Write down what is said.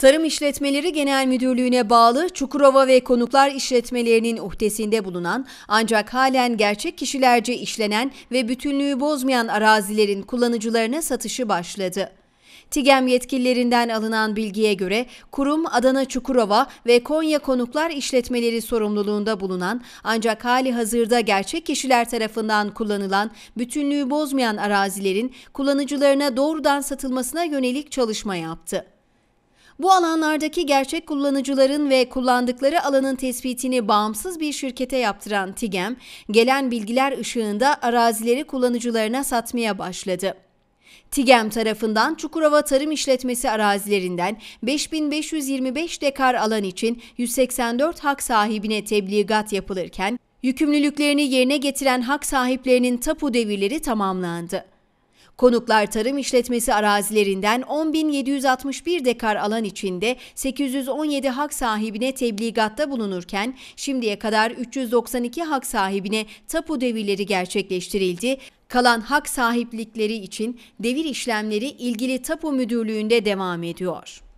Tarım İşletmeleri Genel Müdürlüğü'ne bağlı Çukurova ve Konuklar işletmelerinin uhdesinde bulunan ancak halen gerçek kişilerce işlenen ve bütünlüğü bozmayan arazilerin kullanıcılarına satışı başladı. TİGEM yetkililerinden alınan bilgiye göre kurum Adana Çukurova ve Konya Konuklar işletmeleri sorumluluğunda bulunan ancak hali hazırda gerçek kişiler tarafından kullanılan bütünlüğü bozmayan arazilerin kullanıcılarına doğrudan satılmasına yönelik çalışma yaptı. Bu alanlardaki gerçek kullanıcıların ve kullandıkları alanın tespitini bağımsız bir şirkete yaptıran TİGEM, gelen bilgiler ışığında arazileri kullanıcılarına satmaya başladı. TİGEM tarafından Çukurova Tarım İşletmesi arazilerinden 5525 dekar alan için 184 hak sahibine tebligat yapılırken, yükümlülüklerini yerine getiren hak sahiplerinin tapu devirleri tamamlandı. Konuklar tarım işletmesi arazilerinden 10.761 dekar alan içinde 817 hak sahibine tebligatta bulunurken şimdiye kadar 392 hak sahibine tapu devirleri gerçekleştirildi. Kalan hak sahiplikleri için devir işlemleri ilgili tapu müdürlüğünde devam ediyor.